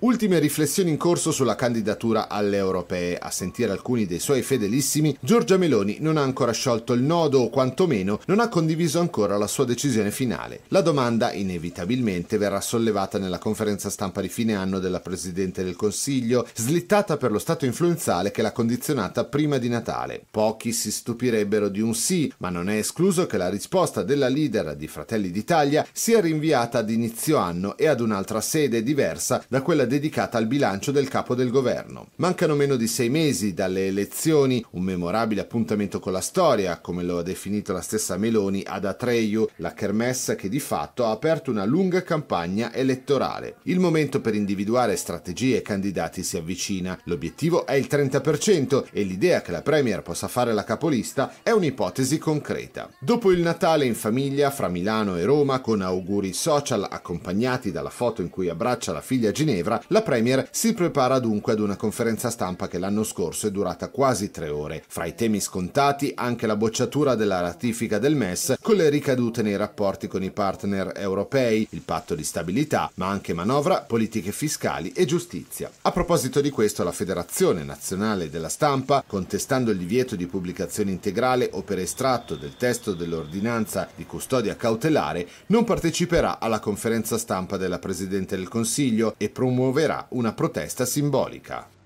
Ultime riflessioni in corso sulla candidatura alle europee. A sentire alcuni dei suoi fedelissimi, Giorgia Meloni non ha ancora sciolto il nodo o quantomeno non ha condiviso ancora la sua decisione finale. La domanda inevitabilmente verrà sollevata nella conferenza stampa di fine anno della Presidente del Consiglio, slittata per lo stato influenzale che l'ha condizionata prima di Natale. Pochi si stupirebbero di un sì, ma non è escluso che la risposta della leader di Fratelli d'Italia sia rinviata ad inizio anno e ad un'altra sede diversa da quella dedicata al bilancio del capo del governo. Mancano meno di sei mesi dalle elezioni, un memorabile appuntamento con la storia, come lo ha definito la stessa Meloni ad Atreyu, la kermessa che di fatto ha aperto una lunga campagna elettorale. Il momento per individuare strategie e candidati si avvicina. L'obiettivo è il 30% e l'idea che la Premier possa fare la capolista è un'ipotesi concreta. Dopo il Natale in famiglia fra Milano e Roma con auguri social accompagnati dalla foto in cui abbraccia la figlia Ginevra, la Premier si prepara dunque ad una conferenza stampa che l'anno scorso è durata quasi tre ore. Fra i temi scontati anche la bocciatura della ratifica del MES con le ricadute nei rapporti con i partner europei, il patto di stabilità, ma anche manovra, politiche fiscali e giustizia. A proposito di questo, la Federazione Nazionale della Stampa, contestando il divieto di pubblicazione integrale o per estratto del testo dell'ordinanza di custodia cautelare, non parteciperà alla conferenza stampa della Presidente del Consiglio e promuoverà muoverà una protesta simbolica.